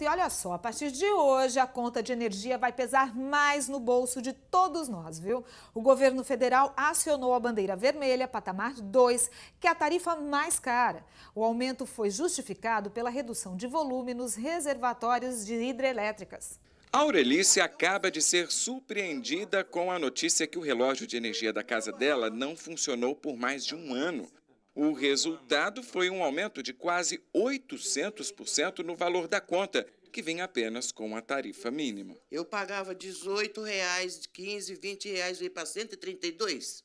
E olha só, a partir de hoje a conta de energia vai pesar mais no bolso de todos nós, viu? O governo federal acionou a bandeira vermelha, patamar 2, que é a tarifa mais cara. O aumento foi justificado pela redução de volume nos reservatórios de hidrelétricas. A Aurelice acaba de ser surpreendida com a notícia que o relógio de energia da casa dela não funcionou por mais de um ano. O resultado foi um aumento de quase 800% no valor da conta, que vem apenas com a tarifa mínima. Eu pagava R$ 18,00, R$ 15,00, R$ 20,00, veio para R$ 132,00.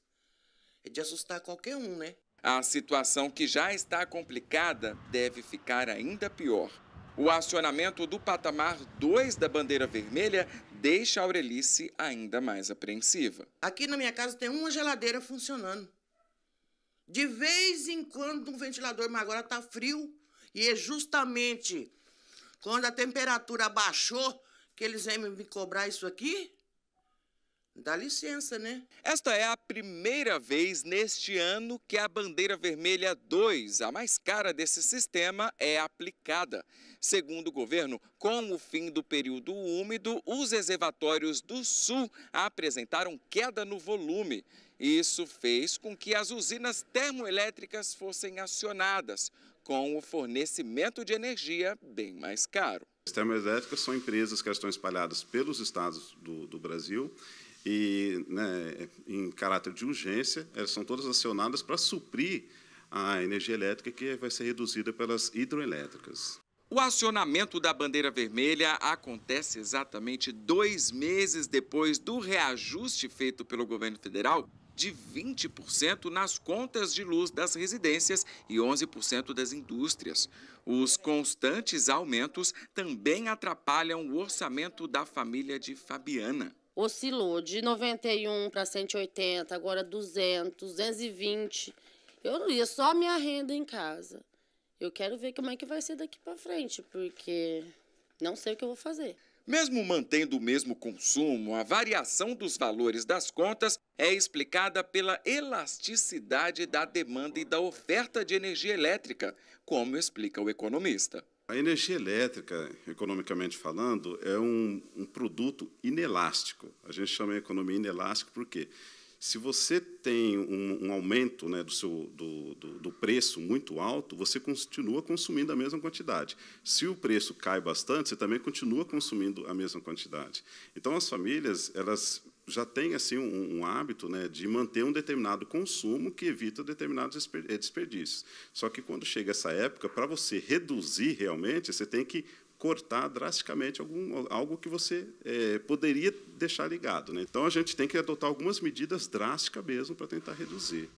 É de assustar qualquer um, né? A situação que já está complicada deve ficar ainda pior. O acionamento do patamar 2 da bandeira vermelha deixa a Aurelice ainda mais apreensiva. Aqui na minha casa tem uma geladeira funcionando de vez em quando um ventilador, mas agora está frio. E é justamente quando a temperatura baixou que eles vêm me cobrar isso aqui. Dá licença, né? Esta é a primeira vez neste ano que a bandeira vermelha 2, a mais cara desse sistema, é aplicada. Segundo o governo, com o fim do período úmido, os reservatórios do Sul apresentaram queda no volume. Isso fez com que as usinas termoelétricas fossem acionadas, com o fornecimento de energia bem mais caro. As termoelétricas são empresas que estão espalhadas pelos estados do, do Brasil e, né, em caráter de urgência, elas são todas acionadas para suprir a energia elétrica que vai ser reduzida pelas hidroelétricas. O acionamento da bandeira vermelha acontece exatamente dois meses depois do reajuste feito pelo governo federal de 20% nas contas de luz das residências e 11% das indústrias. Os constantes aumentos também atrapalham o orçamento da família de Fabiana. Oscilou de 91 para 180, agora 200, 220. Eu não ia só minha renda em casa. Eu quero ver como é que vai ser daqui para frente, porque não sei o que eu vou fazer. Mesmo mantendo o mesmo consumo, a variação dos valores das contas é explicada pela elasticidade da demanda e da oferta de energia elétrica, como explica o economista. A energia elétrica, economicamente falando, é um, um produto inelástico. A gente chama a economia inelástica porque se você tem um, um aumento né, do, seu, do, do, do, preço muito alto, você continua consumindo a mesma quantidade. Se o preço cai bastante, você também continua consumindo a mesma quantidade. Então, as famílias elas já têm assim, um, um hábito né, de manter um determinado consumo que evita determinados eh, desperdícios. Só que, quando chega essa época, para você reduzir realmente, você tem que cortar drasticamente algum, algo que você é, poderia deixar ligado. Né? Então, a gente tem que adotar algumas medidas drásticas mesmo para tentar reduzir.